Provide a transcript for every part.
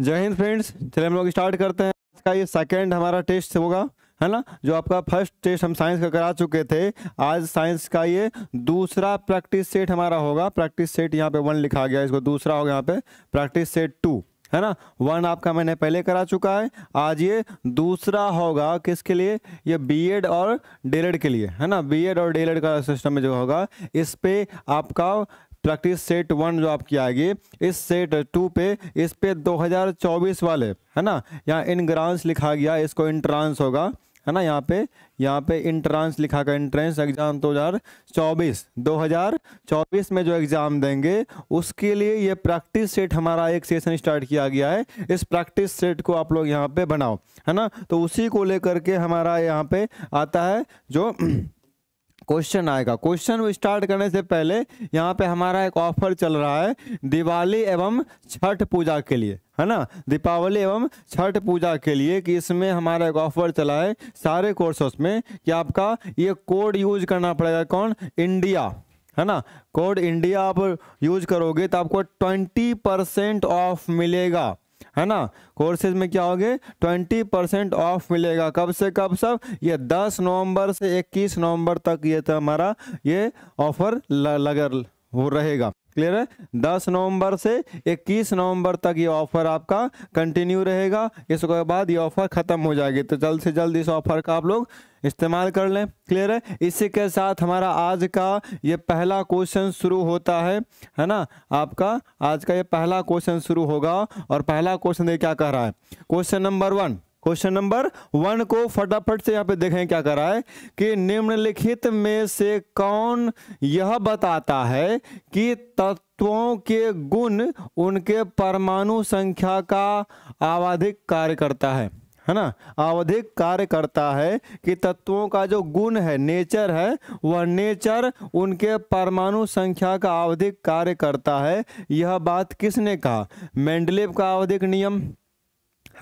जय हिंद फ्रेंड्स चले हम लोग स्टार्ट करते हैं आज का ये सेकेंड हमारा टेस्ट होगा है ना जो आपका फर्स्ट टेस्ट हम साइंस का करा चुके थे आज साइंस का ये दूसरा प्रैक्टिस सेट हमारा होगा प्रैक्टिस सेट यहाँ पे वन लिखा गया इसको दूसरा होगा यहाँ पे प्रैक्टिस सेट टू है ना वन आपका मैंने पहले करा चुका है आज ये दूसरा होगा किसके लिए ये एड और डेलेड के लिए है ना एड और डेलेड का सिस्टम में जो होगा इस पर आपका प्रैक्टिस सेट वन जो आपकी आएगी इस सेट टू पे इस पे 2024 वाले है ना यहाँ इनग्रांस लिखा गया इसको इंट्रांस होगा है ना यहाँ पे यहाँ पे इंट्रांस लिखा गया इंट्रेंस एग्ज़ाम 2024 2024 में जो एग्ज़ाम देंगे उसके लिए ये प्रैक्टिस सेट हमारा एक सेशन स्टार्ट किया गया है इस प्रैक्टिस सेट को आप लोग यहाँ पे बनाओ है ना तो उसी को लेकर के हमारा यहाँ पे आता है जो क्वेश्चन आएगा क्वेश्चन स्टार्ट करने से पहले यहाँ पे हमारा एक ऑफर चल रहा है दिवाली एवं छठ पूजा के लिए है ना दीपावली एवं छठ पूजा के लिए कि इसमें हमारा एक ऑफर चला है सारे कोर्सेस में कि आपका ये कोड यूज करना पड़ेगा कौन इंडिया है ना कोड इंडिया आप यूज करोगे तो आपको ट्वेंटी परसेंट ऑफ मिलेगा है ना कोर्सेज में क्या होगे ट्वेंटी परसेंट ऑफ मिलेगा कब से कब सब ये दस नवंबर से इक्कीस नवंबर तक ये तो हमारा ये ऑफर लग, रहेगा क्लियर है दस नवंबर से इक्कीस नवंबर तक ये ऑफर आपका कंटिन्यू रहेगा इसके बाद ये ऑफर ख़त्म हो जाएगी तो जल्द से जल्द इस ऑफर का आप लोग इस्तेमाल कर लें क्लियर है इसी के साथ हमारा आज का ये पहला क्वेश्चन शुरू होता है है ना आपका आज का ये पहला क्वेश्चन शुरू होगा और पहला क्वेश्चन ये क्या कह रहा है question number one question number one को फटाफट से यहाँ पे देखें क्या करा है कि निम्नलिखित में से कौन यह बताता है कि तत्वों के गुण उनके परमाणु संख्या का आवाधिक कार्य करता है है ना आवधिक कार्य करता है कि तत्वों का जो गुण है नेचर है वह नेचर उनके परमाणु संख्या का आवधिक कार्य करता है यह बात किसने कहा मेंडलिव का आवधिक नियम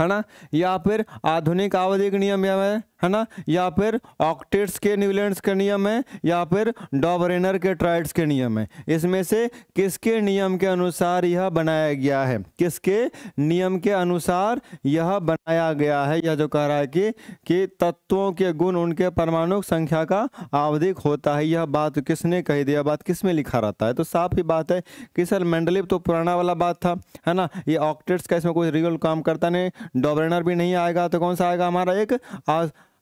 है ना या फिर आधुनिक आवधिक नियम है है ना या फिर ऑक्टेट्स के न्यूलैंड्स के नियम है या फिर डॉबरेनर के ट्राइड्स के नियम है इसमें से किसके नियम के अनुसार यह बनाया गया है किसके नियम के अनुसार यह बनाया गया है यह जो कह रहा है कि कि तत्वों के गुण उनके परमाणु संख्या का आवधिक होता है यह बात किसने कही दिया बात किस में लिखा रहता है तो साफ ही बात है कि सर मेंडलिप तो पुराना वाला बात था है ना ये ऑक्टेट्स का इसमें कोई रियल काम करता नहीं डॉबरेनर भी नहीं आएगा तो कौन सा आएगा हमारा एक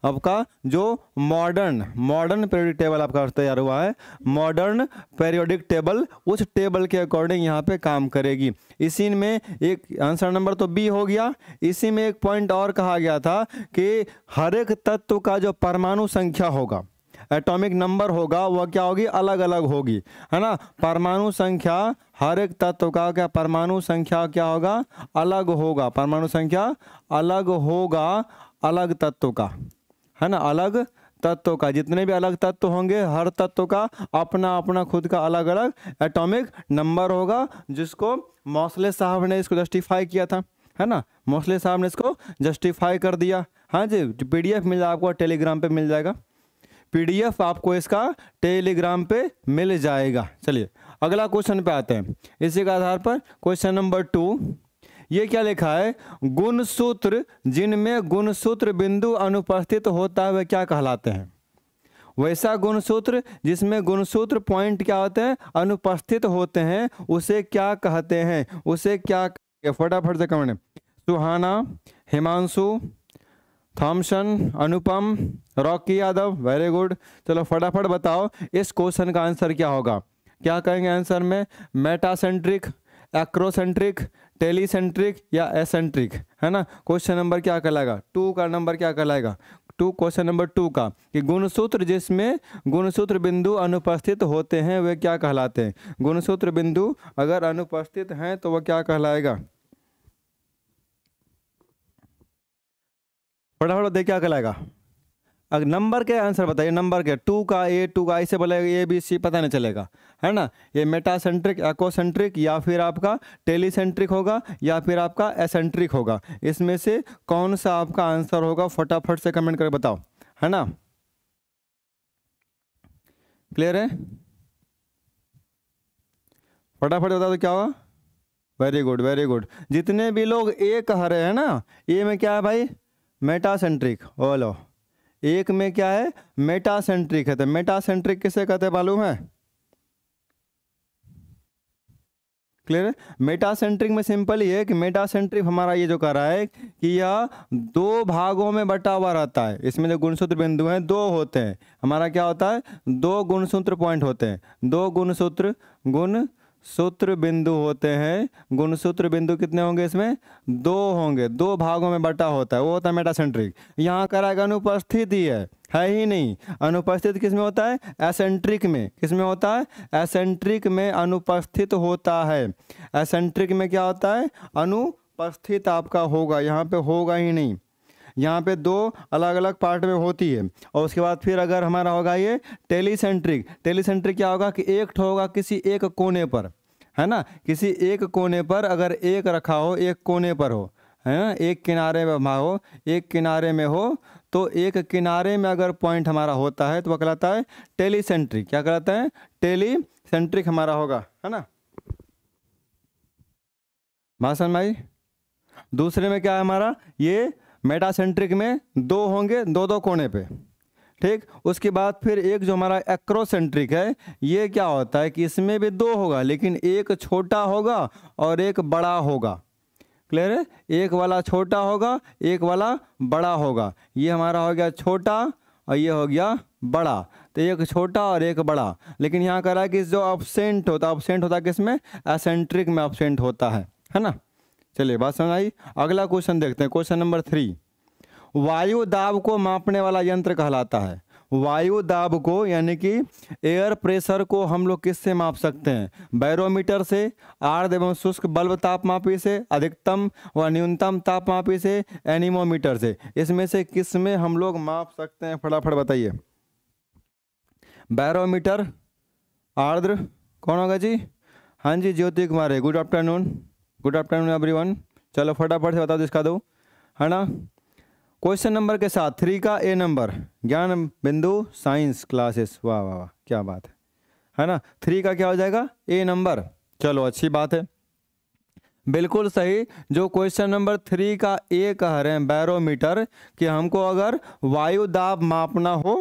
आपका जो मॉडर्न मॉडर्न पेरियोडिक टेबल आपका तैयार हुआ है मॉडर्न पेरियोडिक टेबल उस टेबल के अकॉर्डिंग यहाँ पे काम करेगी इसी में एक आंसर नंबर तो बी हो गया इसी में एक पॉइंट और कहा गया था कि हर एक तत्व का जो परमाणु संख्या होगा एटॉमिक नंबर होगा वह क्या होगी अलग अलग होगी है ना परमाणु संख्या हर एक तत्व का क्या परमाणु संख्या क्या होगा अलग होगा परमाणु संख्या अलग होगा अलग तत्व का है ना अलग तत्व का जितने भी अलग तत्व होंगे हर तत्व का अपना अपना खुद का अलग अलग एटॉमिक नंबर होगा जिसको मौसले साहब ने इसको जस्टिफाई किया था है ना मौसले साहब ने इसको जस्टिफाई कर दिया हाँ जी पीडीएफ मिल जाए आपको टेलीग्राम पे मिल जाएगा पीडीएफ आपको इसका टेलीग्राम पे मिल जाएगा चलिए अगला क्वेश्चन पे आते हैं इसी के आधार पर क्वेश्चन नंबर टू ये क्या लिखा है गुणसूत्र जिनमें गुणसूत्र बिंदु अनुपस्थित होता है वह क्या कहलाते हैं वैसा गुणसूत्र जिसमें गुणसूत्र पॉइंट क्या होते हैं अनुपस्थित होते हैं उसे क्या कहते हैं उसे क्या फटाफट से comment Suhana Himanshu Thomson Anupam Rocky Yadav very good चलो फटाफट बताओ इस क्वेश्चन का आंसर क्या होगा क्या कहेंगे आंसर में मेटासेंट्रिक एक्रोसेंट्रिक टेलीसेंट्रिक या एसेंट्रिक है ना क्वेश्चन नंबर क्या कहलाएगा टू का नंबर क्या कहलाएगा टू क्वेश्चन नंबर टू का कि गुणसूत्र जिसमें गुणसूत्र बिंदु अनुपस्थित होते हैं वे क्या कहलाते हैं गुणसूत्र बिंदु अगर अनुपस्थित हैं तो वह क्या कहलाएगा फटाफट देख क्या कहलाएगा अब नंबर के आंसर बताइए नंबर के टू का ए टू का ऐसे बोलेगा ए बी सी पता नहीं चलेगा है ना ये मेटासेंट्रिक एकोसेंट्रिक या फिर आपका टेलीसेंट्रिक होगा या फिर आपका एसेंट्रिक होगा इसमें से कौन सा आपका आंसर होगा फटाफट से कमेंट करके बताओ है ना क्लियर है फटाफट बता दो क्या होगा वेरी गुड वेरी गुड जितने भी लोग ए कह रहे हैं ना ए में क्या है भाई मेटासेंट्रिक ओलो एक में क्या है मेटासेंट्रिक है तो मेटासेंट्रिक किसे कहते हैं मालूम है क्लियर है मेटासेंट्रिक में सिंपल ही है कि मेटासेंट्रिक हमारा ये जो कह रहा है कि यह दो भागों में बटा हुआ रहता है इसमें जो गुणसूत्र बिंदु हैं दो होते हैं हमारा क्या होता है दो गुणसूत्र पॉइंट होते हैं दो गुणसूत्र गुण सूत्र बिंदु होते हैं गुणसूत्र बिंदु कितने होंगे इसमें दो होंगे दो भागों में बटा होता है वो होता है मेटासेंट्रिक यहाँ कराएगा ही है है ही नहीं अनुपस्थित किस में होता है एसेंट्रिक में किस में होता है एसेंट्रिक में अनुपस्थित होता है एसेंट्रिक में क्या होता है अनुपस्थित आपका होगा यहाँ पे होगा ही नहीं यहाँ पे दो अलग अलग पार्ट में होती है और उसके बाद फिर अगर हमारा होगा ये टेलीसेंट्रिक टेलीसेंट्रिक क्या होगा कि एक ठो होगा किसी एक कोने पर है ना किसी एक कोने पर अगर एक रखा हो एक कोने पर हो है ना एक किनारे में हो एक किनारे में हो तो एक किनारे में अगर पॉइंट हमारा होता है तो वह कहलाता है टेलीसेंट्रिक क्या हैं टेली टेलीसेंट्रिक हमारा होगा है ना भाषण भाई दूसरे में क्या है हमारा ये मेटासेंट्रिक में दो होंगे दो दो कोने पे ठीक उसके बाद फिर एक जो हमारा एक्रोसेंट्रिक है ये क्या होता है कि इसमें भी दो होगा लेकिन एक छोटा होगा और एक बड़ा होगा क्लियर है एक वाला छोटा होगा एक वाला बड़ा होगा ये हमारा हो गया छोटा और ये हो गया बड़ा तो एक छोटा और एक बड़ा लेकिन यहाँ कह रहा है कि जो अपसेंट होता है अपसेंट होता है किसमें असेंट्रिक में अपसेंट होता है है ना चलिए बात समझ आई अगला क्वेश्चन देखते हैं क्वेश्चन नंबर थ्री वायु दाब को मापने वाला यंत्र कहलाता है वायु दाब को यानी कि एयर प्रेशर को हम लोग किससे माप सकते हैं बैरोमीटर से आर्द एवं शुष्क बल्ब तापमापी से अधिकतम व न्यूनतम तापमापी से एनिमोमीटर से इसमें से किस में हम लोग माप सकते हैं फटाफट बताइए बैरोमीटर आर्द्र कौन होगा जी हाँ जी ज्योति कुमार है good afternoon good afternoon everyone चलो फटाफट से बता दो इसका दो है ना क्वेश्चन नंबर के साथ थ्री का ए नंबर ज्ञान बिंदु साइंस क्लासेस वाह वाह वाह क्या बात है है ना थ्री का क्या हो जाएगा ए नंबर चलो अच्छी बात है बिल्कुल सही जो क्वेश्चन नंबर थ्री का ए कह रहे हैं बैरोमीटर कि हमको अगर वायु दाब मापना हो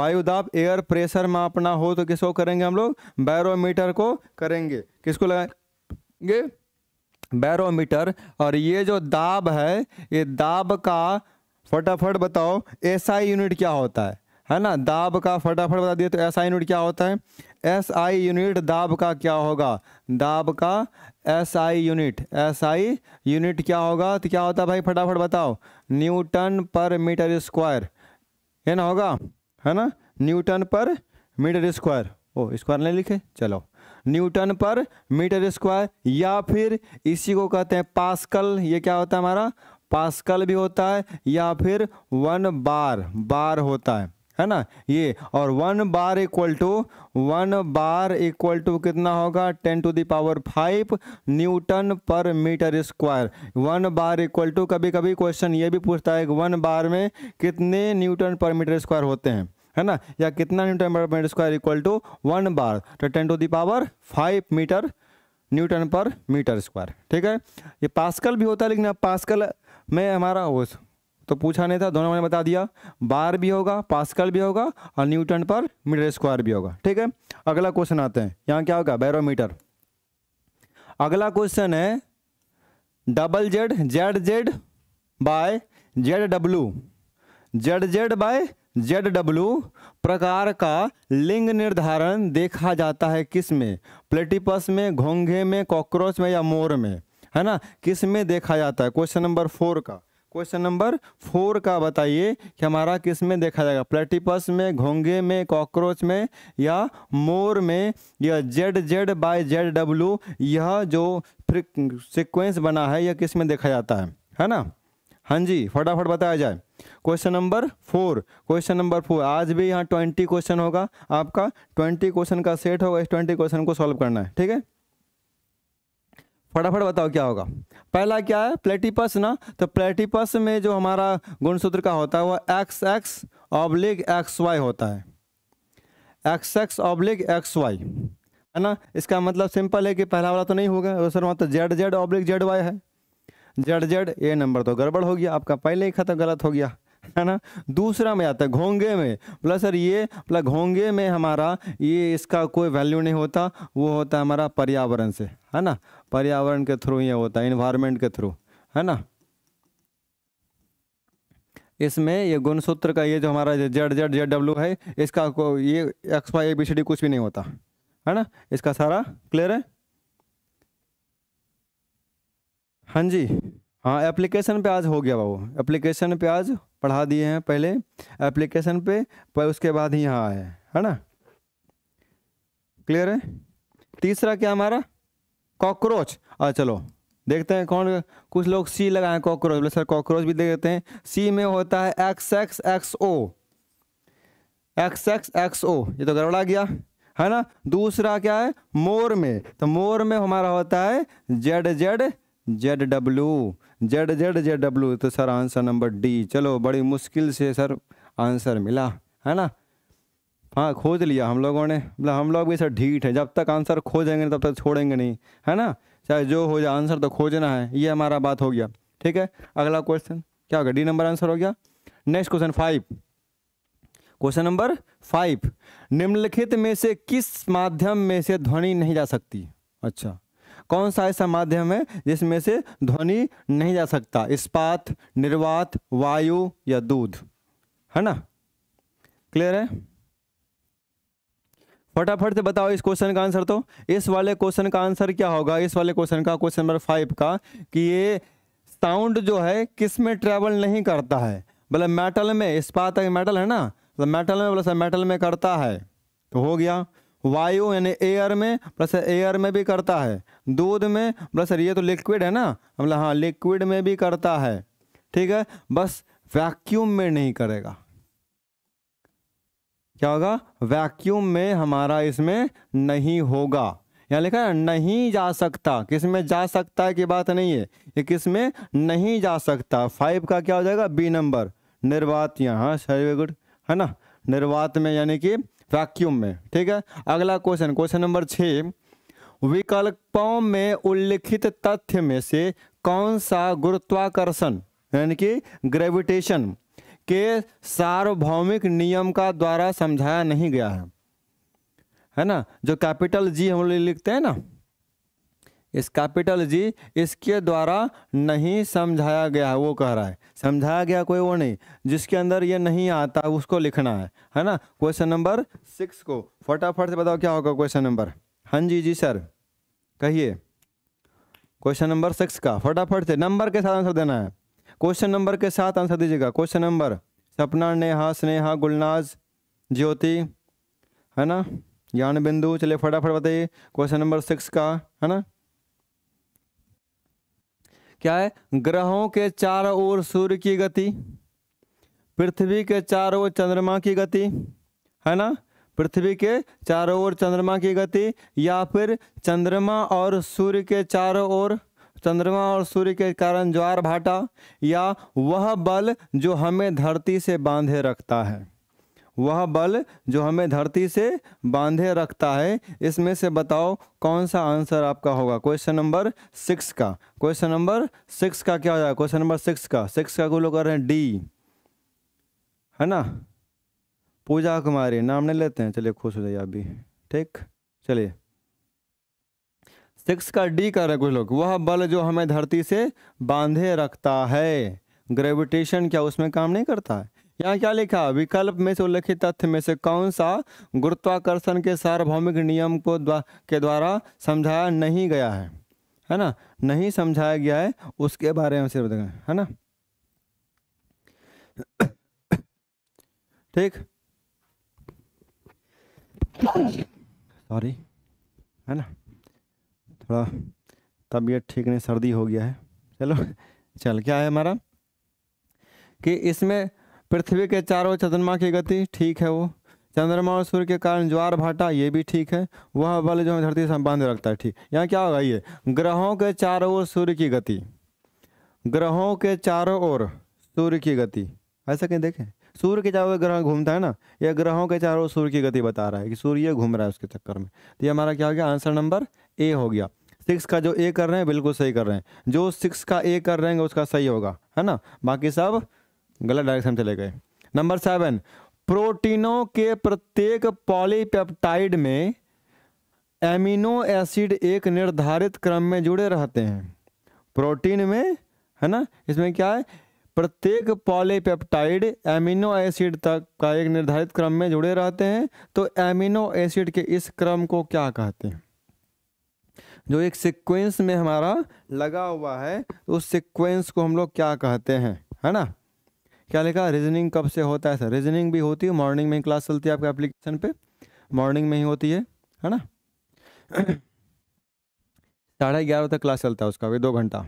वायु दाब एयर प्रेशर मापना हो तो किसको करेंगे हम लोग बैरोमीटर को करेंगे किसको लगाएंगे बैरोमीटर और ये जो दाब है ये दाब का फटाफट बताओ एसआई यूनिट क्या होता है है ना दाब का फटाफट बता दिए तो एस आई यूनिट क्या होता है एस आई यूनिट दाब का क्या होगा दाब का S I unit S I unit क्या होगा तो क्या होता है भाई फटाफट बताओ न्यूटन पर मीटर स्क्वायर ये ना होगा है ना Newton per metre square O square नहीं लिखे चलो न्यूटन पर मीटर स्क्वायर या फिर इसी को कहते हैं पास्कल ये क्या होता है हमारा पास्कल भी होता है या फिर वन बार बार होता है है ना ये और one bar equal to one bar equal to कितना होगा ten to the power five newton per metre square one bar equal to कभी कभी क्वेश्चन ये भी पूछता है कि वन बार में कितने न्यूटन पर मीटर स्क्वायर होते हैं है ना या कितना newton per metre square equal to one bar तो ten to the power five metre newton per metre square ठीक है ये पास्कल भी होता है लेकिन पास्कल में हमारा हो तो पूछा नहीं था दोनों मैंने बता दिया बार भी होगा पास्कल भी होगा और न्यूटन पर मीटर स्क्वायर भी होगा ठीक है अगला क्वेश्चन आते हैं यहाँ क्या होगा बैरोमीटर अगला क्वेश्चन है double Z Z Z by Z W Z Z by Z W प्रकार का लिंग निर्धारण देखा जाता है किस में प्लेटिपस में घोंघे में कॉकरोच में या मोर में है ना किस में देखा जाता है क्वेश्चन नंबर फोर का क्वेश्चन नंबर फोर का बताइए कि हमारा किस में देखा जाएगा प्लेटिपस में घोंघे में कॉकरोच में या मोर में या Z Z by Z W यह जो सिक्वेंस बना है यह किस में देखा जाता है है ना हाँ जी फटाफट बताया जाए question number four question number four आज भी यहाँ ट्वेंटी क्वेश्चन होगा आपका ट्वेंटी क्वेश्चन का सेट होगा इस ट्वेंटी क्वेश्चन को सॉल्व करना है ठीक है फटाफट बताओ क्या होगा पहला क्या है प्लेटिपस ना तो प्लेटिपस में जो हमारा गुणसूत्र का होता है वह X X oblique X Y होता है X X oblique X Y है ना इसका मतलब सिंपल है कि पहला वाला तो नहीं होगा और सर तो Z Z oblique Z Y है जेड जेड ए नंबर तो गड़बड़ हो गया आपका पहले ही खत्म गलत हो गया है ना दूसरा में आता है घोंगे में प्लस सर ये प्लस घोंगे में हमारा ये इसका कोई वैल्यू नहीं होता वो होता है हमारा पर्यावरण से है ना पर्यावरण के थ्रू ये होता है इन्वायरमेंट के थ्रू है ना इसमें ये गुणसूत्र का ये जो हमारा जेड जेड जेड डब्ल्यू है इसका को ये X Y A B C D कुछ भी नहीं होता है ना इसका सारा क्लियर है हाँ जी हाँ एप्लीकेशन पे आज हो गया बाबू एप्लीकेशन पे आज पढ़ा दिए हैं पहले एप्लीकेशन पे पर उसके बाद ही यहाँ आए है ना क्लियर है तीसरा क्या हमारा कॉकरोच आ चलो देखते हैं कौन कुछ लोग सी लगाए कॉकरोच बोले सर कॉकरोच भी देखते हैं सी में होता है X X X O X X X O ये तो गड़बड़ा गया है ना दूसरा क्या है मोर में तो मोर में हमारा होता है Z Z Z W Z Z J W तो सर आंसर नंबर डी चलो बड़ी मुश्किल से सर आंसर मिला है ना हाँ खोज लिया हम लोगों ने मतलब हम लोग भी सर ढीठ है जब तक आंसर खोजेंगे तब तक छोड़ेंगे नहीं है ना चाहे जो हो जाए आंसर तो खोजना है ये हमारा बात हो गया ठीक है अगला क्वेश्चन क्या हो गया डी नंबर आंसर हो गया next question five question number five निम्नलिखित में से किस माध्यम में से ध्वनि नहीं जा सकती अच्छा कौन सा ऐसा माध्यम है जिसमें से ध्वनि नहीं जा सकता इस्पात निर्वात वायु या दूध है ना क्लियर है फटाफट से बताओ इस क्वेश्चन का आंसर तो इस वाले क्वेश्चन का आंसर क्या होगा इस वाले क्वेश्चन का क्वेश्चन नंबर फाइव का कि ये साउंड जो है किस में ट्रेवल नहीं करता है बोला मेटल में इस्पात मेटल है ना मेटल में बोला मेटल में करता है तो हो गया वायु यानी एयर में प्लस एयर में भी करता है दूध में प्लस ये तो लिक्विड है ना मतलब हाँ लिक्विड में भी करता है ठीक है बस वैक्यूम में नहीं करेगा क्या होगा वैक्यूम में हमारा इसमें नहीं होगा यहाँ लिखा है नहीं जा सकता किस में जा सकता है की बात नहीं है ये किस में नहीं जा सकता फाइव का क्या हो जाएगा बी नंबर निर्वात यहाँ गुड है ना निर्वात में यानी कि वैक्यूम में ठीक है अगला क्वेश्चन क्वेश्चन नंबर छ विकल्पों में उल्लिखित तथ्य में से कौन सा गुरुत्वाकर्षण यानी कि ग्रेविटेशन के सार्वभौमिक नियम का द्वारा समझाया नहीं गया है है ना जो कैपिटल जी हम लोग लिखते हैं ना इस कैपिटल जी इसके द्वारा नहीं समझाया गया वो कह रहा है समझाया गया कोई वो नहीं जिसके अंदर ये नहीं आता उसको लिखना है है ना क्वेश्चन नंबर सिक्स को फटाफट से बताओ क्या होगा क्वेश्चन नंबर हाँ जी जी सर कहिए क्वेश्चन नंबर सिक्स का फटाफट से नंबर के साथ आंसर देना है क्वेश्चन नंबर के साथ आंसर दीजिएगा क्वेश्चन नंबर सपना नेहा स्नेहा गुलनाज ज्योति है ना ज्ञान बिंदु चलिए फटाफट बताइए क्वेश्चन नंबर सिक्स का है ना क्या है ग्रहों के चारों ओर सूर्य की गति पृथ्वी के चारों ओर चंद्रमा की गति है ना पृथ्वी के चारों ओर चंद्रमा की गति या फिर चंद्रमा और सूर्य के चारों ओर चंद्रमा और सूर्य के कारण ज्वार भाटा या वह बल जो हमें धरती से बांधे रखता है वह बल जो हमें धरती से बांधे रखता है इसमें से बताओ कौन सा आंसर आपका होगा क्वेश्चन नंबर सिक्स का क्वेश्चन नंबर सिक्स का क्या हो जाएगा क्वेश्चन नंबर सिक्स का सिक्स का कुल कर रहे हैं डी है ना पूजा कुमारी नाम नहीं लेते हैं चलिए खुश हो जाइए अभी ठीक चलिए सिक्स का डी कर रहे हैं कुछ लोग वह बल जो हमें धरती से बांधे रखता है ग्रेविटेशन क्या उसमें काम नहीं करता है यहाँ क्या लिखा विकल्प में से उल्लेखित तथ्य में से कौन सा गुरुत्वाकर्षण के सार्वभौमिक नियम को द्वा, के द्वारा समझाया नहीं गया है है ना नहीं समझाया गया है उसके बारे में सिर्फ है ना ठीक सॉरी है ना थोड़ा तबीयत ठीक नहीं सर्दी हो गया है चलो चल क्या है हमारा कि इसमें पृथ्वी के चारों चंद्रमा की गति ठीक है वो चंद्रमा और सूर्य के कारण ज्वार भाटा ये भी ठीक है वह बल जो धरती से बांध रखता है ठीक यहाँ क्या होगा ये ग्रहों के चारों ओर सूर्य की गति ग्रहों के चारों ओर सूर्य की गति ऐसा कहीं देखें सूर्य के चारों ग्रह घूमता है ना यह ग्रहों के चारों सूर्य की गति बता रहा है कि सूर्य घूम रहा है उसके चक्कर में तो ये हमारा क्या हो गया आंसर नंबर ए हो गया सिक्स का जो ए कर रहे हैं बिल्कुल सही कर रहे हैं जो सिक्स का ए कर रहे हैं उसका सही होगा है ना बाकी सब गलत डायरेक्शन चले गए नंबर सेवन प्रोटीनों के प्रत्येक पॉलीपेप्टाइड में एमिनो एसिड एक निर्धारित क्रम में जुड़े रहते हैं प्रोटीन में है ना इसमें क्या है प्रत्येक पॉलीपेप्टाइड एमिनो एसिड तक का एक निर्धारित क्रम में जुड़े रहते हैं तो एमिनो एसिड के इस क्रम को क्या कहते हैं जो एक सीक्वेंस में हमारा लगा हुआ है उस सीक्वेंस को हम लोग क्या कहते हैं है ना क्या लिखा रीजनिंग कब से होता है सर रीजनिंग भी होती है मॉर्निंग में ही क्लास चलती है आपके एप्लीकेशन पे मॉर्निंग में ही होती है है ना साढ़े ग्यारह तक क्लास चलता है उसका वे दो घंटा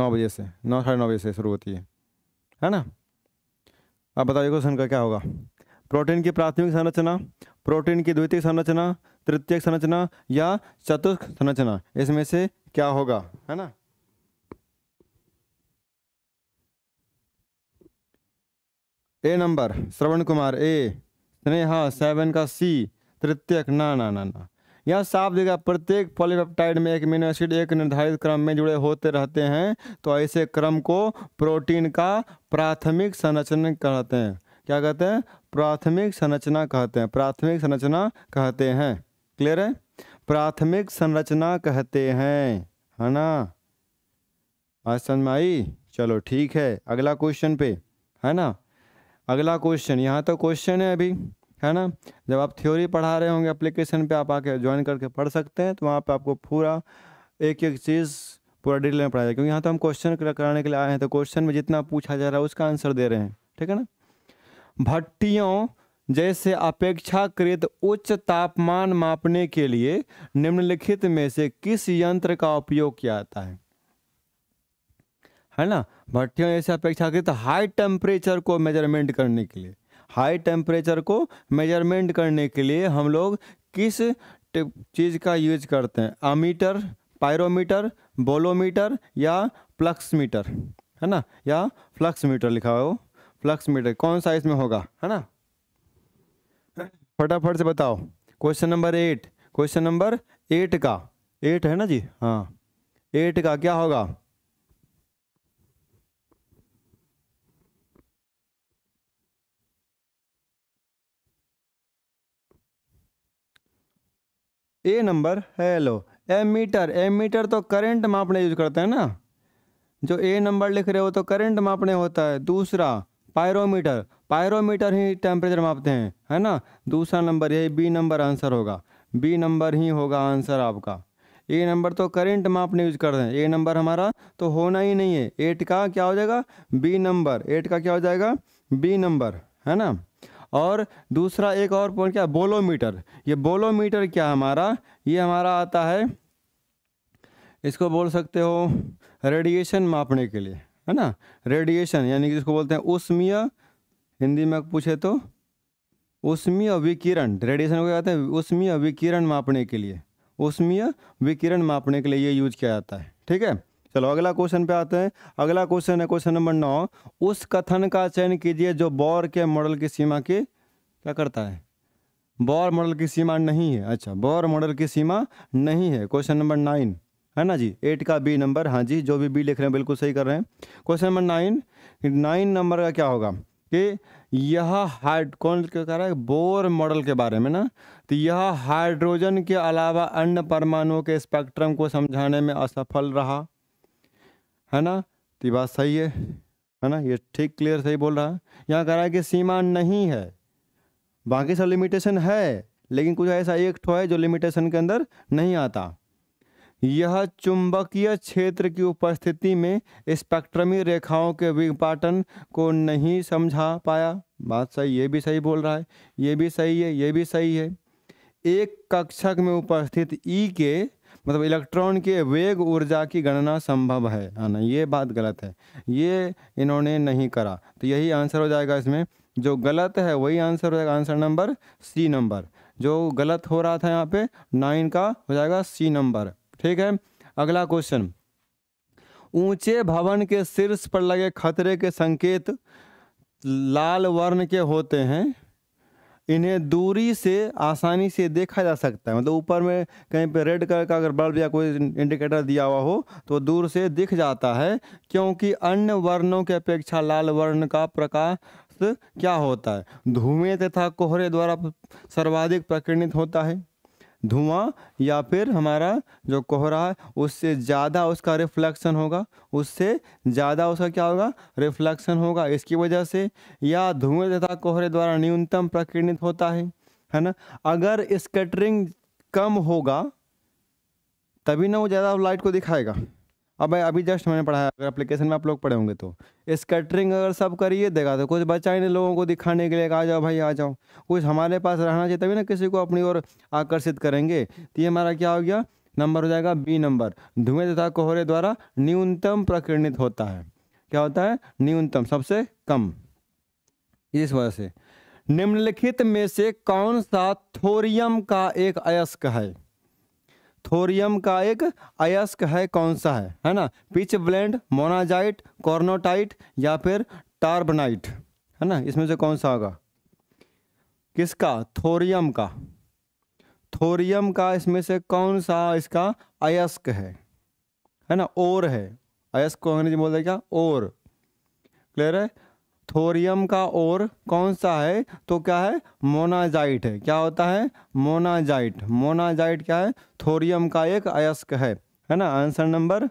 नौ बजे से नौ साढ़े नौ बजे से शुरू होती है है ना अब बताइए क्वेश्चन का क्या होगा प्रोटीन की प्राथमिक संरचना प्रोटीन की द्वितीय संरचना तृतीय संरचना या चतुर्थ संरचना इसमें से क्या होगा है ना A number Shravan Kumar A Sneha seven का सी तृतीयक ना ना ना ना यह साफ देगा प्रत्येक पॉलीपेप्टाइड में एक अमीनो एसिड एक निर्धारित क्रम में जुड़े होते रहते हैं तो ऐसे क्रम को प्रोटीन का प्राथमिक संरचना कहते हैं क्या कहते हैं प्राथमिक संरचना कहते हैं प्राथमिक संरचना कहते हैं क्लियर है प्राथमिक संरचना कहते हैं है ना आज समझ में आई चलो ठीक है अगला क्वेश्चन पे है ना अगला क्वेश्चन यहाँ तो क्वेश्चन है अभी है ना जब आप थ्योरी पढ़ा रहे होंगे अप्लीकेशन पे आप आके ज्वाइन करके पढ़ सकते हैं तो वहाँ पे आपको पूरा एक एक चीज़ पूरा डिटेल में पढ़ाया क्योंकि यहाँ तो हम क्वेश्चन कराने के लिए आए हैं तो क्वेश्चन में जितना पूछा जा रहा है उसका आंसर दे रहे हैं ठीक है ना भट्टियों जैसे अपेक्षाकृत उच्च तापमान मापने के लिए निम्नलिखित में से किस यंत्र का उपयोग किया जाता है है ना भट्टियों ऐसी अपेक्षा की तो हाई टेम्परेचर को मेजरमेंट करने के लिए हाई टेम्परेचर को मेजरमेंट करने के लिए हम लोग किस चीज़ का यूज करते हैं अमीटर पायरोमीटर बोलोमीटर या फ्लक्स मीटर है ना या फ्लक्स मीटर लिखा हुआ फ्लक्स मीटर कौन सा इसमें होगा है ना फटाफट से बताओ question number eight question number eight का एट है ना जी हाँ एट का क्या होगा ए नंबर है लो एम मीटर तो करंट मापने यूज करते हैं ना जो ए नंबर लिख रहे हो तो करंट मापने होता है दूसरा पायरोमीटर पायरोमीटर ही टेम्परेचर मापते हैं है ना दूसरा नंबर यही बी नंबर आंसर होगा बी नंबर ही होगा आंसर आपका ए नंबर तो करंट मापने यूज करते हैं ए नंबर हमारा तो होना ही नहीं है एट का क्या हो जाएगा बी नंबर एट का क्या हो जाएगा बी नंबर है ना और दूसरा एक और पॉइंट क्या बोलोमीटर ये बोलोमीटर क्या हमारा ये हमारा आता है इसको बोल सकते हो रेडिएशन मापने के लिए है ना रेडिएशन यानी कि जिसको बोलते हैं उष्मीय हिंदी में पूछे तो उष्मीय विकिरण रेडिएशन को कहते हैं उष्मीय विकिरण मापने के लिए उष्मीय विकिरण मापने के लिए ये यूज किया जाता है ठीक है चलो अगला क्वेश्चन पे आते हैं अगला क्वेश्चन है क्वेश्चन नंबर नौ उस कथन का चयन कीजिए जो बौर के मॉडल की सीमा के क्या करता है बौर मॉडल की सीमा नहीं है अच्छा बौर मॉडल की सीमा नहीं है क्वेश्चन नंबर नाइन है ना जी एट का बी नंबर हाँ जी जो भी बी लिख रहे हैं बिल्कुल सही कर रहे हैं question number nine nine number का क्या होगा कि यह हाइड कौन क्या कह रहा है बोर मॉडल के बारे में ना तो यह हाइड्रोजन के अलावा अन्य परमाणुओं के स्पेक्ट्रम को समझाने में असफल रहा है ना तो बात सही है है ना ये ठीक क्लियर सही बोल रहा है यहाँ कह रहा है कि सीमा नहीं है बाकी सब लिमिटेशन है लेकिन कुछ ऐसा एक ठो है जो लिमिटेशन के अंदर नहीं आता यह चुंबकीय क्षेत्र की उपस्थिति में स्पेक्ट्रमी रेखाओं के विपाटन को नहीं समझा पाया बात सही ये भी सही बोल रहा है ये भी सही है ये भी सही है एक कक्षक में उपस्थित ई के मतलब इलेक्ट्रॉन के वेग ऊर्जा की गणना संभव है है हाँ ना ये बात गलत है ये इन्होंने नहीं करा तो यही आंसर हो जाएगा इसमें जो गलत है वही आंसर हो जाएगा आंसर नंबर सी नंबर जो गलत हो रहा था यहाँ पे नाइन का हो जाएगा सी नंबर ठीक है अगला क्वेश्चन ऊंचे भवन के शीर्ष पर लगे खतरे के संकेत लाल वर्ण के होते हैं इन्हें दूरी से आसानी से देखा जा सकता है मतलब ऊपर में कहीं पे रेड कलर का अगर बल्ब या कोई इंडिकेटर दिया हुआ हो तो दूर से दिख जाता है क्योंकि अन्य वर्णों की अपेक्षा लाल वर्ण का प्रकाश क्या होता है धुएं तथा कोहरे द्वारा सर्वाधिक प्रकीर्णित होता है धुआं या फिर हमारा जो कोहरा है उससे ज़्यादा उसका रिफ्लेक्शन होगा उससे ज़्यादा उसका क्या होगा रिफ्लेक्शन होगा इसकी वजह से या धुएं तथा कोहरे द्वारा न्यूनतम प्रकीर्णित होता है है ना अगर स्कैटरिंग कम होगा तभी ना वो ज़्यादा लाइट को दिखाएगा अब अभी जस्ट मैंने पढ़ाया अगर एप्लीकेशन में आप लोग पढ़े होंगे तो स्कैटरिंग अगर सब करिए देगा तो कुछ बचा ही नहीं लोगों को दिखाने के लिए आ जाओ भाई आ जाओ कुछ हमारे पास रहना चाहिए तभी ना किसी को अपनी ओर आकर्षित करेंगे तो ये हमारा क्या हो गया नंबर हो जाएगा बी नंबर धुएं तथा कोहरे द्वारा न्यूनतम प्रकीर्णित होता है क्या होता है न्यूनतम सबसे कम इस वजह से निम्नलिखित में से कौन सा थोरियम का एक अयस्क है थोरियम का एक अयस्क है कौन सा है है ना पिच ब्लेंड मोनाजाइट कॉर्नोटाइट या फिर टार्बनाइट है ना इसमें से कौन सा होगा किसका थोरियम का थोरियम का इसमें से कौन सा इसका अयस्क है है ना और है अयस्क को अंग्रेजी बोलते क्या और क्लियर है थोरियम का और कौन सा है तो क्या है मोनाजाइट है क्या होता है मोनाजाइट मोनाजाइट क्या है थोरियम का एक अयस्क है है ना answer number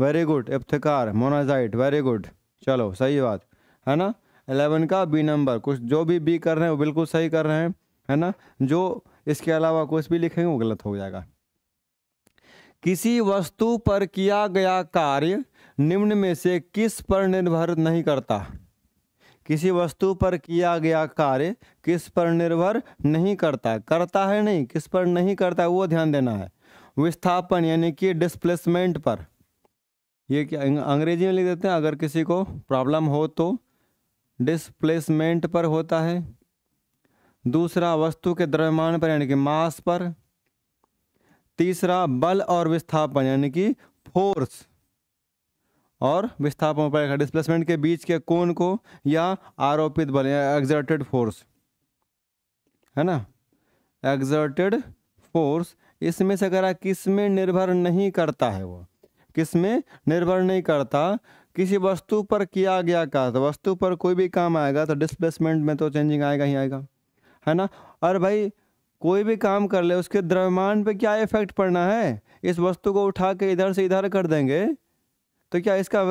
very good Iftikhar monazite very good चलो सही बात है ना एलेवन का बी नंबर कुछ जो भी बी कर रहे हैं वो बिल्कुल सही कर रहे हैं है ना जो इसके अलावा कुछ भी लिखेंगे वो गलत हो जाएगा किसी वस्तु पर किया गया कार्य निम्न में से किस पर निर्भर नहीं करता किसी वस्तु पर किया गया कार्य किस पर निर्भर नहीं करता करता है नहीं किस पर नहीं करता वो ध्यान देना है विस्थापन यानी कि डिस्प्लेसमेंट पर ये क्या अंग्रेजी में लिख देते हैं अगर किसी को प्रॉब्लम हो तो डिस्प्लेसमेंट पर होता है दूसरा वस्तु के द्रव्यमान पर यानी कि मास पर तीसरा बल और विस्थापन यानी कि फोर्स और विस्थापन उपाय डिस्प्लेसमेंट के बीच के कोण को या आरोपित बल या एग्जर्टेड फोर्स है ना एग्जर्टेड फोर्स इसमें से अगर किस में निर्भर नहीं करता है वो किस में निर्भर नहीं करता किसी वस्तु पर किया गया का तो वस्तु पर कोई भी काम आएगा तो डिस्प्लेसमेंट में तो चेंजिंग आएगा ही आएगा है ना और भाई कोई भी काम कर ले उसके द्रव्यमान पे क्या इफेक्ट पड़ना है इस वस्तु को उठा के इधर से इधर कर देंगे तो क्या इसका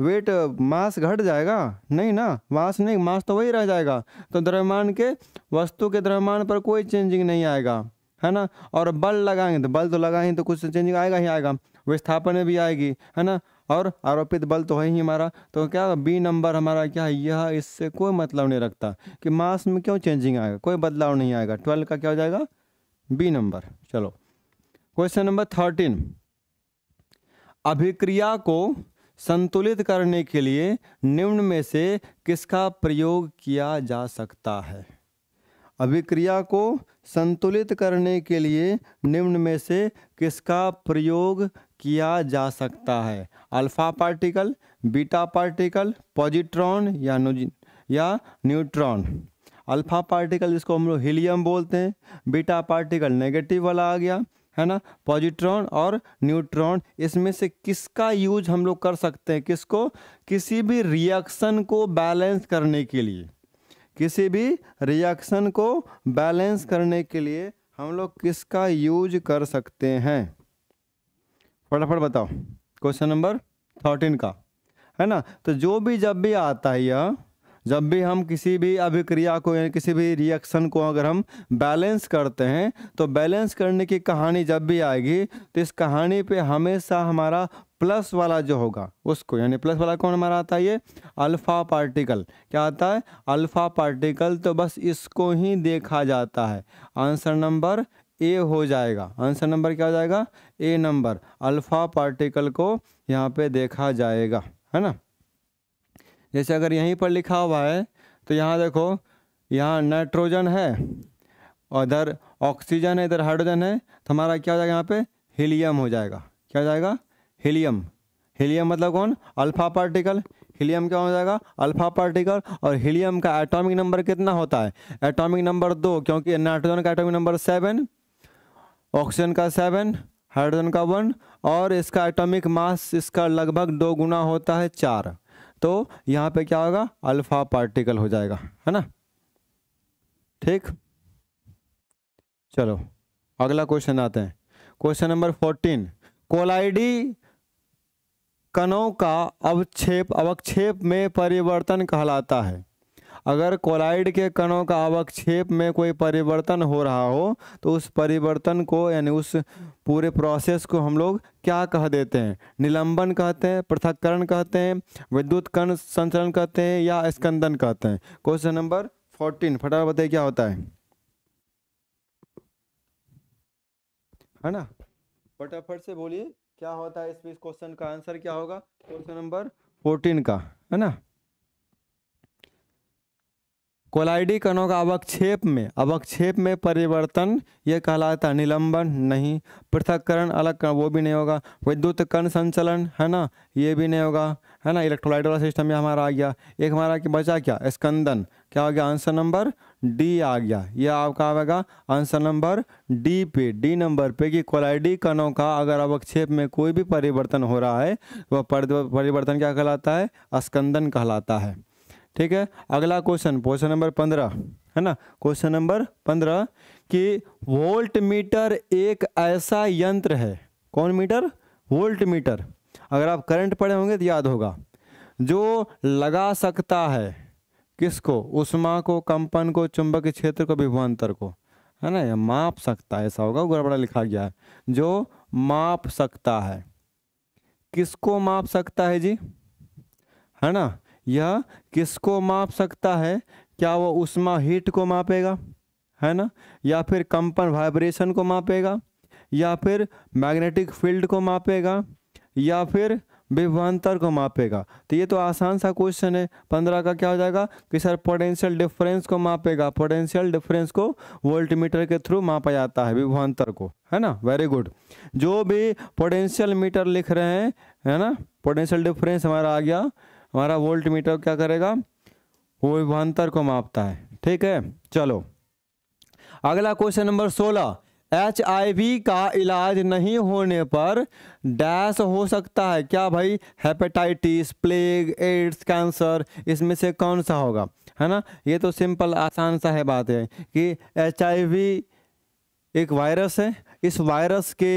वेट मास घट जाएगा नहीं ना मास नहीं मास तो वही रह जाएगा तो द्रव्यमान के वस्तु के द्रव्यमान पर कोई चेंजिंग नहीं आएगा है ना और बल लगाएंगे तो बल तो लगाएंगे तो कुछ चेंजिंग आएगा ही आएगा विस्थापन भी आएगी है ना और आरोपित बल तो है ही हमारा तो क्या बी नंबर हमारा क्या है यह इससे कोई मतलब नहीं रखता कि मास में क्यों चेंजिंग आएगा कोई बदलाव नहीं आएगा ट्वेल्व का क्या हो जाएगा बी नंबर चलो क्वेश्चन नंबर थर्टीन अभिक्रिया को संतुलित करने के लिए निम्न में से किसका प्रयोग किया जा सकता है अभिक्रिया को संतुलित करने के लिए निम्न में से किसका प्रयोग किया जा सकता है alpha particle beta particle positron या या न्यूट्रॉन अल्फा पार्टिकल जिसको हम लोग हीलियम बोलते हैं बीटा पार्टिकल नेगेटिव वाला आ गया है ना पॉजिट्रॉन और न्यूट्रॉन इसमें से किसका यूज हम लोग कर सकते हैं किसको किसी भी रिएक्शन को बैलेंस करने के लिए किसी भी रिएक्शन को बैलेंस करने के लिए हम लोग किसका यूज कर सकते हैं फटाफट बताओ क्वेश्चन नंबर थर्टीन का है ना तो जो भी जब भी आता है यह जब भी हम किसी भी अभिक्रिया को यानी किसी भी रिएक्शन को अगर हम बैलेंस करते हैं तो बैलेंस करने की कहानी जब भी आएगी तो इस कहानी पे हमेशा हमारा प्लस वाला जो होगा उसको यानी प्लस वाला कौन हमारा आता है ये अल्फ़ा पार्टिकल क्या आता है अल्फ़ा पार्टिकल तो बस इसको ही देखा जाता है आंसर नंबर ए हो जाएगा आंसर नंबर क्या हो जाएगा ए नंबर अल्फ़ा पार्टिकल को यहाँ पे देखा जाएगा है ना जैसे अगर यहीं पर लिखा हुआ है तो यहाँ देखो यहाँ नाइट्रोजन है और इधर ऑक्सीजन है इधर हाइड्रोजन है तो हमारा क्या हो जाएगा यहाँ पे हीलियम हो जाएगा क्या हो जाएगा हीलियम हीलियम मतलब कौन अल्फा पार्टिकल हीलियम क्या हो जाएगा अल्फा पार्टिकल और हीलियम का एटॉमिक नंबर कितना होता है एटॉमिक नंबर दो क्योंकि नाइट्रोजन का एटॉमिक नंबर सेवन ऑक्सीजन का सेवन हाइड्रोजन का वन और इसका एटॉमिक मास इसका लगभग दो गुना होता है चार तो यहाँ पे क्या होगा अल्फा पार्टिकल हो जाएगा है ना ठीक चलो अगला क्वेश्चन आते हैं क्वेश्चन नंबर फोर्टीन कोलाइडी कणों का अवक्षेप अवक्षेप में परिवर्तन कहलाता है अगर कोलाइड के कणों का अवक्षेप में कोई परिवर्तन हो रहा हो तो उस परिवर्तन को यानी उस पूरे प्रोसेस को हम लोग क्या कह देते हैं निलंबन कहते हैं पृथककरण कहते हैं विद्युत कण संचरण कहते हैं या स्कंदन कहते हैं क्वेश्चन नंबर फोर्टीन फटाफट बताइए क्या होता है है ना फटाफट से बोलिए क्या होता है इस क्वेश्चन का आंसर क्या होगा क्वेश्चन नंबर फोर्टीन का है ना कोलाइडी कणों का अवक्षेप में अवक्षेप में परिवर्तन यह कहलाता है निलंबन नहीं पृथककरण अलग वो भी नहीं होगा विद्युत कण संचलन है ना ये भी नहीं होगा है ना इलेक्ट्रोलाइट वाला सिस्टम यह हमारा आ गया एक हमारा कि बचा क्या स्कंदन क्या हो गया आंसर नंबर डी आ गया यह आपका आएगा आंसर नंबर डी पे डी नंबर पे कि कोलाइडी कणों का अगर अवक्षेप में कोई भी परिवर्तन हो रहा है वह परिवर्तन क्या कहलाता है स्कंदन कहलाता है ठीक है अगला क्वेश्चन क्वेश्चन नंबर पंद्रह है ना क्वेश्चन नंबर पंद्रह कि वोल्ट मीटर एक ऐसा यंत्र है कौन मीटर वोल्ट मीटर अगर आप करंट पढ़े होंगे तो याद होगा जो लगा सकता है किसको उष्मा को कंपन को चुंबकीय क्षेत्र को विभवान्तर को है ना माप सकता है ऐसा होगा गड़बड़ा लिखा गया है जो माप सकता है किसको माप सकता है जी है ना यह किसको माप सकता है क्या वो उष्मा हीट को मापेगा है ना या फिर कंपन वाइब्रेशन को मापेगा या फिर मैग्नेटिक फील्ड को मापेगा या फिर विभवान्तर को मापेगा तो ये तो आसान सा क्वेश्चन है पंद्रह का क्या हो जाएगा कि सर पोटेंशियल डिफरेंस को मापेगा पोटेंशियल डिफरेंस को वोल्टमीटर के थ्रू मापा जाता है विभवान्तर को है ना वेरी गुड जो भी पोटेंशियल मीटर लिख रहे हैं है ना पोटेंशियल डिफरेंस हमारा आ गया हमारा वोल्ट मीटर क्या करेगा वो विभवान्तर को मापता है ठीक है चलो अगला क्वेश्चन नंबर सोलह एच का इलाज नहीं होने पर डैश हो सकता है क्या भाई हेपेटाइटिस प्लेग एड्स कैंसर इसमें से कौन सा होगा है ना ये तो सिंपल आसान सा है बात है कि एच एक वायरस है इस वायरस के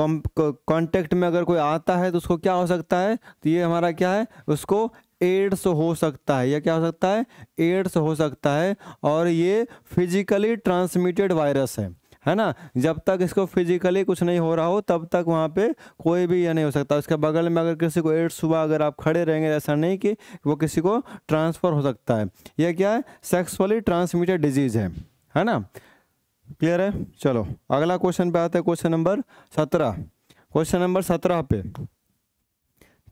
कांटेक्ट में अगर कोई आता है तो उसको क्या हो सकता है तो ये हमारा क्या है उसको एड्स हो सकता है या क्या हो सकता है एड्स हो सकता है और ये फिजिकली ट्रांसमिटेड वायरस है है ना जब तक इसको फिजिकली कुछ नहीं हो रहा हो तब तक वहाँ पे कोई भी यह नहीं हो सकता उसके बगल में अगर किसी को एड्स हुआ अगर आप खड़े रहेंगे ऐसा नहीं कि वो किसी को ट्रांसफ़र हो सकता है यह क्या है सेक्सुअली ट्रांसमिटेड डिजीज़ है है ना क्लियर है चलो अगला क्वेश्चन पे आते हैं क्वेश्चन नंबर सत्रह क्वेश्चन नंबर सत्रह पे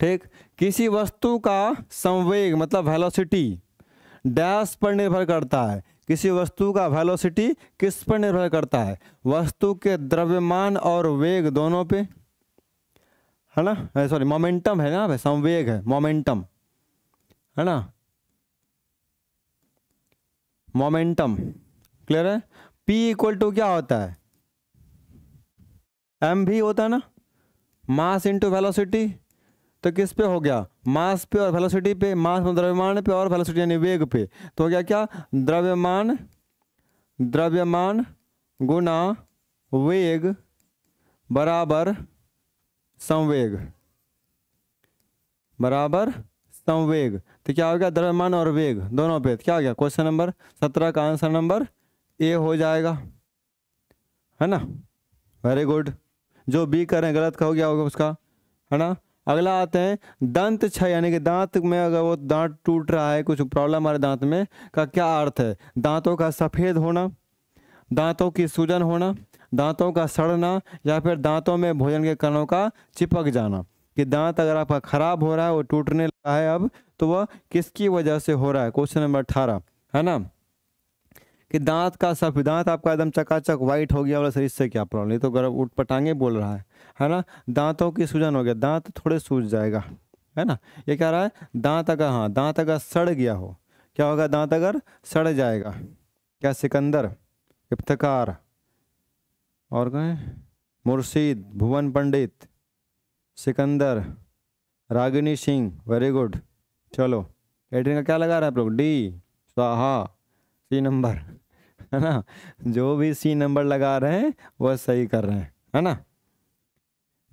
ठीक किसी वस्तु का संवेग मतलब वेलोसिटी डैश पर निर्भर करता है किसी वस्तु का वेलोसिटी किस पर निर्भर करता है वस्तु के द्रव्यमान और वेग दोनों पे है ना सॉरी मोमेंटम है ना संवेग है मोमेंटम है ना मोमेंटम क्लियर है P इक्वल टू क्या होता है एम भी होता है ना मास इंटू वेलोसिटी तो किस पे हो गया मास पे और वेलोसिटी पे मास मतलब द्रव्यमान पे और वेलोसिटी यानी वेग पे तो हो गया क्या द्रव्यमान द्रव्यमान गुना वेग बराबर संवेग बराबर संवेग तो क्या हो गया द्रव्यमान और वेग दोनों पे तो क्या हो गया क्वेश्चन नंबर सत्रह का आंसर नंबर ए हो जाएगा है ना वेरी गुड जो बी करें गलत कहो क्या होगा उसका है ना अगला आते हैं दंत क्षय यानी कि दांत में अगर वो दांत टूट रहा है कुछ प्रॉब्लम हमारे दांत में का क्या अर्थ है दांतों का सफ़ेद होना दांतों की सूजन होना दांतों का सड़ना या फिर दांतों में भोजन के कणों का चिपक जाना कि दांत अगर आपका खराब हो रहा है वो टूटने लगा है अब तो वह किसकी वजह से हो रहा है क्वेश्चन नंबर अठारह है ना कि दांत का सफेद दांत आपका एकदम चकाचक वाइट हो गया और शरीर से क्या प्रॉब्लम ये तो गर्भ उठ पटांगे बोल रहा है है ना दांतों की सूजन हो गया दांत थोड़े सूज जाएगा है ना ये कह रहा है दांत अगर हाँ दांत अगर सड़ गया हो क्या होगा दांत अगर सड़ जाएगा क्या सिकंदर इफ्तकार और कहें मुर्शीद भुवन पंडित सिकंदर रागिनी सिंह वेरी गुड चलो एडिंग का क्या लगा रहा है आप लोग डी स्वाहा सी नंबर है ना जो भी सी नंबर लगा रहे हैं वह सही कर रहे हैं है ना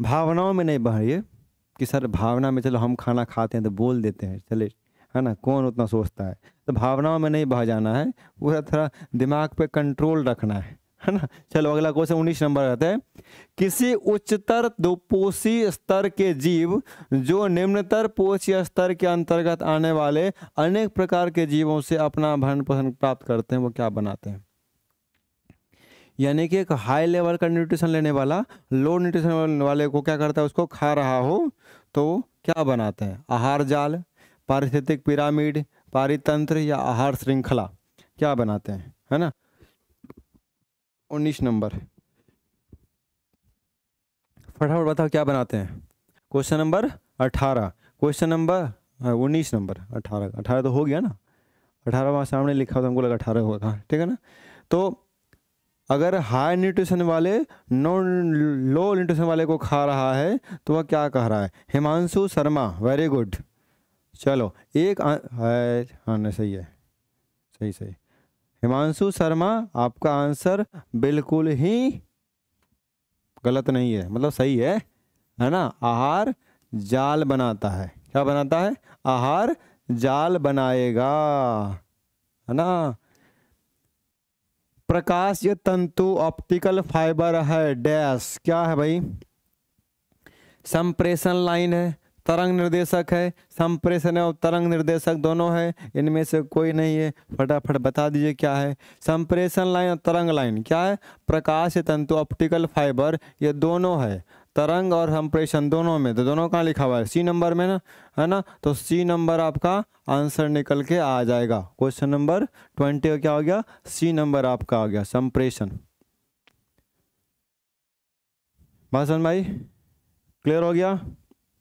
भावनाओं में नहीं बहरिए कि सर भावना में चलो हम खाना खाते हैं तो बोल देते हैं चले है ना कौन उतना सोचता है तो भावनाओं में नहीं बह जाना है पूरा थोड़ा दिमाग पे कंट्रोल रखना है है ना चलो अगला क्वेश्चन उन्नीस नंबर आता है किसी उच्चतर दोपोषी स्तर के जीव जो निम्नतर पोषी स्तर के अंतर्गत आने वाले अनेक प्रकार के जीवों से अपना भरण पोषण प्राप्त करते हैं वो क्या बनाते हैं यानी कि एक हाई लेवल का न्यूट्रिशन लेने वाला लो न्यूट्रिशन वाले को क्या करता है उसको खा रहा हो तो क्या बनाते हैं आहार जाल पारिस्थितिक पिरामिड पारितंत्र या आहार श्रृंखला क्या बनाते हैं है ना उन्नीस नंबर फटाफट बताओ क्या बनाते हैं क्वेश्चन नंबर अठारह क्वेश्चन नंबर हाँ, उन्नीस नंबर अठारह अठारह तो हो गया ना अठारह वहाँ सामने लिखा था हमको लगा अठारह हुआ था ठीक है ना तो अगर हाई न्यूट्रिशन वाले नो लो न्यूट्रिशन वाले को खा रहा है तो वह क्या कह रहा है हिमांशु शर्मा वेरी गुड चलो एक हाँ सही है सही सही हिमांशु शर्मा आपका आंसर बिल्कुल ही गलत नहीं है मतलब सही है है ना आहार जाल बनाता है क्या बनाता है आहार जाल बनाएगा है ना प्रकाश ये तंतु ऑप्टिकल फाइबर है डैश क्या है भाई संप्रेषण लाइन है तरंग निर्देशक है संप्रेषण और तरंग निर्देशक दोनों है इनमें से कोई नहीं है फटाफट बता दीजिए क्या है संप्रेषण लाइन और तरंग लाइन क्या है प्रकाश तंतु ऑप्टिकल फाइबर ये दोनों है तरंग और संप्रेषण दोनों में तो दोनों कहाँ लिखा हुआ है सी नंबर में ना है ना तो सी नंबर आपका आंसर निकल के आ जाएगा क्वेश्चन नंबर ट्वेंटी क्या हो गया सी नंबर आपका आ गया संप्रेषण भाषण भाई क्लियर हो गया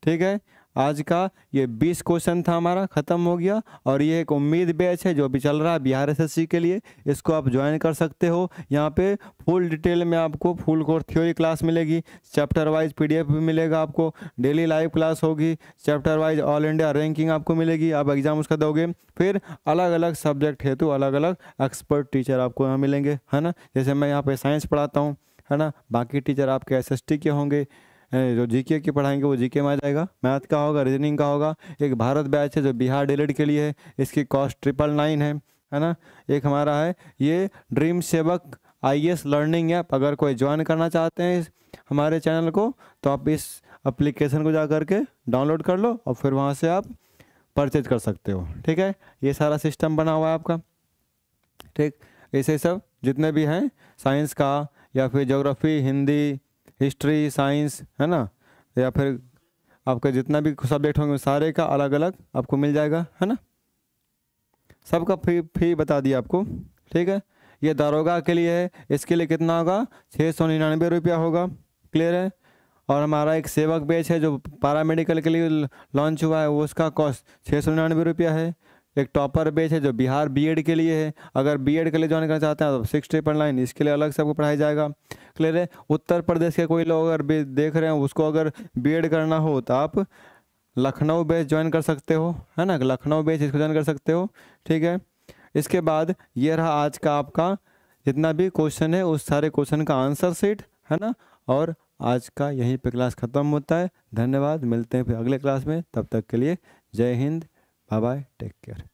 ठीक है आज का ये 20 क्वेश्चन था हमारा ख़त्म हो गया और ये एक उम्मीद बैच है जो अभी चल रहा है बिहार एसएससी के लिए इसको आप ज्वाइन कर सकते हो यहाँ पे फुल डिटेल में आपको फुल कोर्स थ्योरी क्लास मिलेगी चैप्टर वाइज पीडीएफ भी मिलेगा आपको डेली लाइव क्लास होगी chapter wise all India ranking आपको मिलेगी आप एग्ज़ाम उसका दोगे फिर अलग अलग सब्जेक्ट हेतु अलग अलग एक्सपर्ट टीचर आपको यहाँ मिलेंगे है ना जैसे मैं यहाँ पर साइंस पढ़ाता हूँ है ना बाकी टीचर आपके एस के होंगे जो जीके की पढ़ाएंगे वो जीके में आ जाएगा मैथ का होगा रीजनिंग का होगा एक भारत बैच है जो बिहार डेलेट के लिए है इसकी कॉस्ट ट्रिपल नाइन है है ना एक हमारा है ये ड्रीम सेवक आई लर्निंग ऐप अगर कोई ज्वाइन करना चाहते हैं हमारे चैनल को तो आप इस अप्लीकेशन को जा करके डाउनलोड कर लो और फिर वहाँ से आप परचेज कर सकते हो ठीक है ये सारा सिस्टम बना हुआ है आपका ठीक ऐसे सब जितने भी हैं साइंस का या फिर ज्योग्राफी हिंदी हिस्ट्री साइंस है ना या फिर आपका जितना भी सब्जेक्ट होंगे सारे का अलग अलग आपको मिल जाएगा है ना सबका फी फी बता दिया आपको ठीक है ये दारोगा के लिए है इसके लिए कितना होगा छः सौ निन्यानवे रुपया होगा क्लियर है और हमारा एक सेवक बेच है जो पारा मेडिकल के लिए लॉन्च हुआ है वो उसका कॉस्ट छः सौ निन्यानवे रुपया है एक टॉपर बेच है जो बिहार बीएड के लिए है अगर बीएड के लिए ज्वाइन करना चाहते हैं तो सिक्स ट्रिपल नाइन इसके लिए अलग से आपको पढ़ाया जाएगा क्लियर है उत्तर प्रदेश के कोई लोग अगर देख रहे हैं उसको अगर बीएड करना हो तो आप लखनऊ बेच ज्वाइन कर सकते हो है ना लखनऊ बेच इसको ज्वाइन कर सकते हो ठीक है इसके बाद ये रहा आज का आपका जितना भी क्वेश्चन है उस सारे क्वेश्चन का आंसर सीट है ना और आज का यहीं पे क्लास ख़त्म होता है धन्यवाद मिलते हैं फिर अगले क्लास में तब तक के लिए जय हिंद बाय बाय टेक केयर